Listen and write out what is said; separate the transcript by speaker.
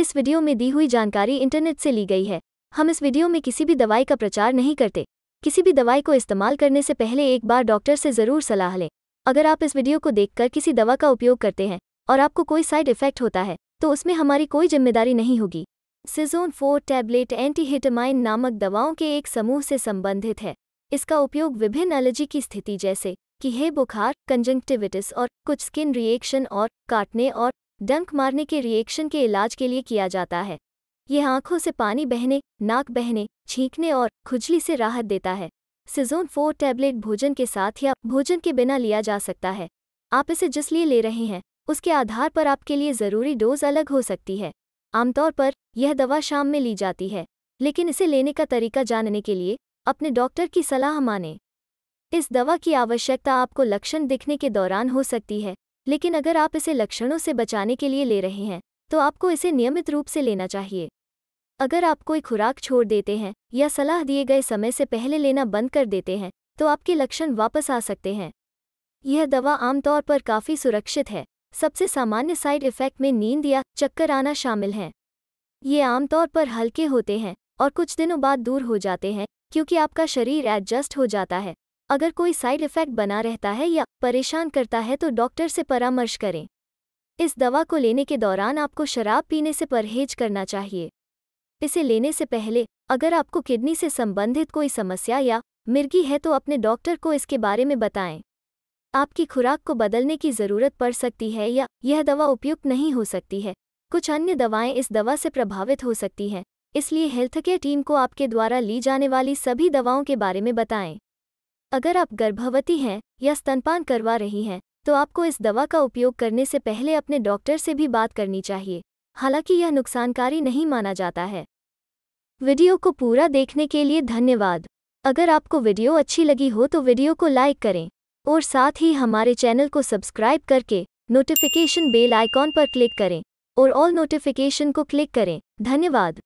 Speaker 1: इस वीडियो में दी हुई जानकारी इंटरनेट से ली गई है हम इस वीडियो में किसी भी दवाई का प्रचार नहीं करते किसी भी दवाई को इस्तेमाल करने से पहले एक बार डॉक्टर से ज़रूर सलाह लें अगर आप इस वीडियो को देखकर किसी दवा का उपयोग करते हैं और आपको कोई साइड इफेक्ट होता है तो उसमें हमारी कोई जिम्मेदारी नहीं होगी सिजोन फोर टैबलेट एंटीहिटामाइन नामक दवाओं के एक समूह से संबंधित है इसका उपयोग विभिन्न एलर्जी की स्थिति जैसे कि हे बुखार कंजंक्टिविटिस और कुछ स्किन रिएक्शन और काटने और डंक मारने के रिएक्शन के इलाज के लिए किया जाता है यह आंखों से पानी बहने नाक बहने छींकने और खुजली से राहत देता है सिजोन फोर टैबलेट भोजन के साथ या भोजन के बिना लिया जा सकता है आप इसे जिस लिए ले रहे हैं उसके आधार पर आपके लिए ज़रूरी डोज अलग हो सकती है आमतौर पर यह दवा शाम में ली जाती है लेकिन इसे लेने का तरीका जानने के लिए अपने डॉक्टर की सलाह माने इस दवा की आवश्यकता आपको लक्षण दिखने के दौरान हो सकती है लेकिन अगर आप इसे लक्षणों से बचाने के लिए ले रहे हैं तो आपको इसे नियमित रूप से लेना चाहिए अगर आप कोई खुराक छोड़ देते हैं या सलाह दिए गए समय से पहले लेना बंद कर देते हैं तो आपके लक्षण वापस आ सकते हैं यह दवा आमतौर पर काफ़ी सुरक्षित है सबसे सामान्य साइड इफ़ेक्ट में नींद या चक्कर आना शामिल हैं ये आमतौर पर हल्के होते हैं और कुछ दिनों बाद दूर हो जाते हैं क्योंकि आपका शरीर एडजस्ट हो जाता है अगर कोई साइड इफ़ेक्ट बना रहता है या परेशान करता है तो डॉक्टर से परामर्श करें इस दवा को लेने के दौरान आपको शराब पीने से परहेज करना चाहिए इसे लेने से पहले अगर आपको किडनी से संबंधित कोई समस्या या मिर्गी है तो अपने डॉक्टर को इसके बारे में बताएं आपकी खुराक को बदलने की ज़रूरत पड़ सकती है या यह दवा उपयुक्त नहीं हो सकती है कुछ अन्य दवाएं इस दवा से प्रभावित हो सकती हैं इसलिए हेल्थकेयर टीम को आपके द्वारा ली जाने वाली सभी दवाओं के बारे में बताएं अगर आप गर्भवती हैं या स्तनपान करवा रही हैं तो आपको इस दवा का उपयोग करने से पहले अपने डॉक्टर से भी बात करनी चाहिए हालांकि यह नुकसानकारी नहीं माना जाता है वीडियो को पूरा देखने के लिए धन्यवाद अगर आपको वीडियो अच्छी लगी हो तो वीडियो को लाइक करें और साथ ही हमारे चैनल को सब्सक्राइब करके नोटिफिकेशन बेल आइकॉन पर क्लिक करें और ऑल नोटिफिकेशन को क्लिक करें धन्यवाद